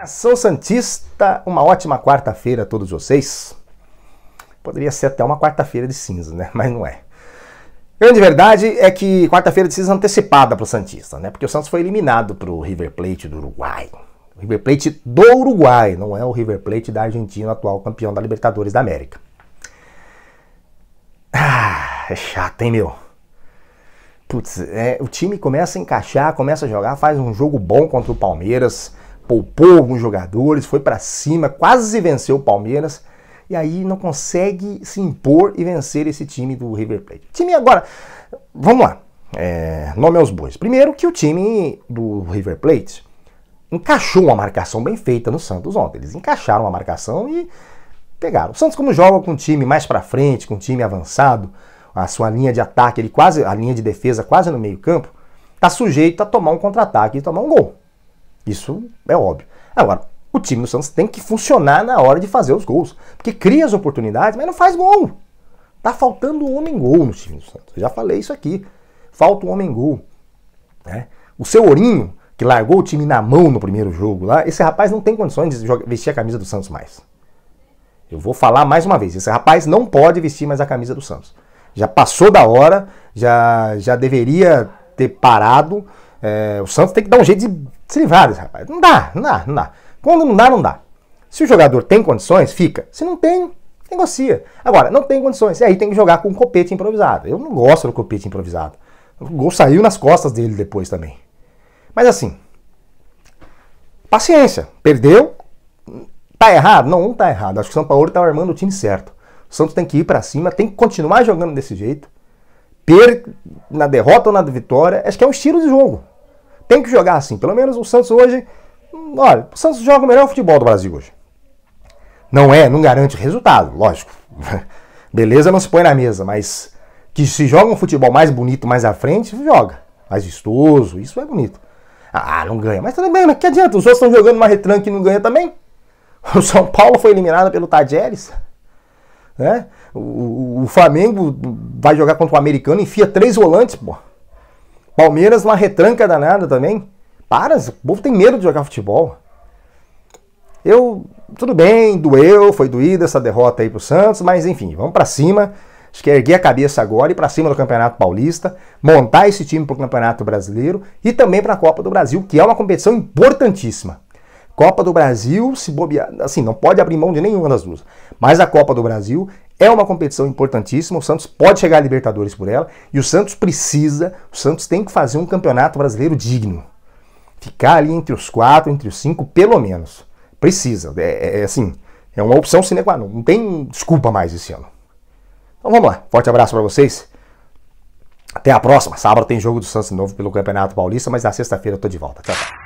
Ação Santista, uma ótima quarta-feira a todos vocês. Poderia ser até uma quarta-feira de cinza, né? Mas não é. Grande verdade é que quarta-feira de cinza antecipada para o Santista, né? Porque o Santos foi eliminado para o River Plate do Uruguai. River Plate do Uruguai, não é o River Plate da Argentina, atual campeão da Libertadores da América. Ah, é chato, hein, meu? Putz, é, o time começa a encaixar, começa a jogar, faz um jogo bom contra o Palmeiras poupou alguns jogadores, foi para cima, quase venceu o Palmeiras e aí não consegue se impor e vencer esse time do River Plate. Time agora, vamos lá, é, nome aos bois. Primeiro que o time do River Plate encaixou uma marcação bem feita no Santos ontem. Eles encaixaram a marcação e pegaram. O Santos como joga com um time mais para frente, com um time avançado, a sua linha de ataque, ele quase a linha de defesa quase no meio campo, tá sujeito a tomar um contra-ataque e tomar um gol. Isso é óbvio. Agora, o time do Santos tem que funcionar na hora de fazer os gols. Porque cria as oportunidades, mas não faz gol. Tá faltando um homem gol no time do Santos. Eu já falei isso aqui. Falta um homem gol. Né? O seu Ourinho, que largou o time na mão no primeiro jogo lá, esse rapaz não tem condições de vestir a camisa do Santos mais. Eu vou falar mais uma vez, esse rapaz não pode vestir mais a camisa do Santos. Já passou da hora, já, já deveria ter parado. É, o Santos tem que dar um jeito de se livrar desse rapaz. Não dá, não dá, não dá. Quando não dá, não dá. Se o jogador tem condições, fica. Se não tem, negocia. Agora, não tem condições. E aí tem que jogar com um copete improvisado. Eu não gosto do copete improvisado. O gol saiu nas costas dele depois também. Mas assim, paciência. Perdeu. Tá errado? Não, não tá errado. Acho que o São Paulo tá armando o time certo. O Santos tem que ir para cima, tem que continuar jogando desse jeito. Per na derrota ou na vitória, acho que é um estilo de jogo. Tem que jogar assim. Pelo menos o Santos hoje. Olha, o Santos joga o melhor futebol do Brasil hoje. Não é, não garante resultado, lógico. Beleza, não se põe na mesa, mas que se joga um futebol mais bonito mais à frente, joga. Mais vistoso, isso é bonito. Ah, não ganha. Mas também, mas né? que adianta? Os outros estão jogando uma retranca e não ganha também. O São Paulo foi eliminado pelo Tajeres. Né? O, o, o, Flamengo vai jogar contra o americano, e enfia três volantes, pô. Palmeiras uma retranca danada também. Para, o povo tem medo de jogar futebol. Eu, tudo bem, doeu, foi doída essa derrota aí pro Santos, mas enfim, vamos para cima. Acho que é erguer a cabeça agora e para cima do Campeonato Paulista, montar esse time pro Campeonato Brasileiro e também para a Copa do Brasil, que é uma competição importantíssima. Copa do Brasil, se bobear, assim, não pode abrir mão de nenhuma das duas. Mas a Copa do Brasil é uma competição importantíssima, o Santos pode chegar à Libertadores por ela, e o Santos precisa, o Santos tem que fazer um campeonato brasileiro digno. Ficar ali entre os quatro, entre os cinco, pelo menos. Precisa, é, é, é assim, é uma opção sine qua non, não tem desculpa mais esse ano. Então vamos lá, forte abraço para vocês. Até a próxima. Sábado tem jogo do Santos novo pelo Campeonato Paulista, mas na sexta-feira eu tô de volta. Tchau, tchau.